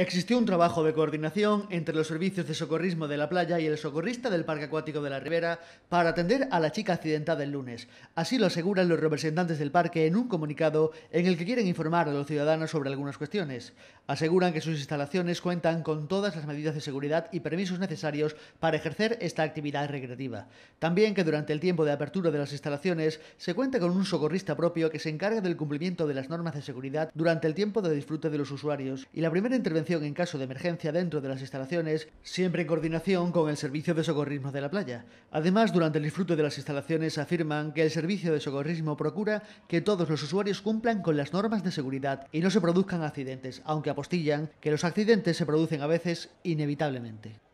Existió un trabajo de coordinación entre los servicios de socorrismo de la playa y el socorrista del Parque Acuático de la Ribera para atender a la chica accidentada el lunes. Así lo aseguran los representantes del parque en un comunicado en el que quieren informar a los ciudadanos sobre algunas cuestiones. Aseguran que sus instalaciones cuentan con todas las medidas de seguridad y permisos necesarios para ejercer esta actividad recreativa. También que durante el tiempo de apertura de las instalaciones se cuenta con un socorrista propio que se encarga del cumplimiento de las normas de seguridad durante el tiempo de disfrute de los usuarios. Y la primera intervención en caso de emergencia dentro de las instalaciones, siempre en coordinación con el Servicio de Socorrismo de la Playa. Además, durante el disfrute de las instalaciones afirman que el Servicio de Socorrismo procura que todos los usuarios cumplan con las normas de seguridad y no se produzcan accidentes, aunque apostillan que los accidentes se producen a veces inevitablemente.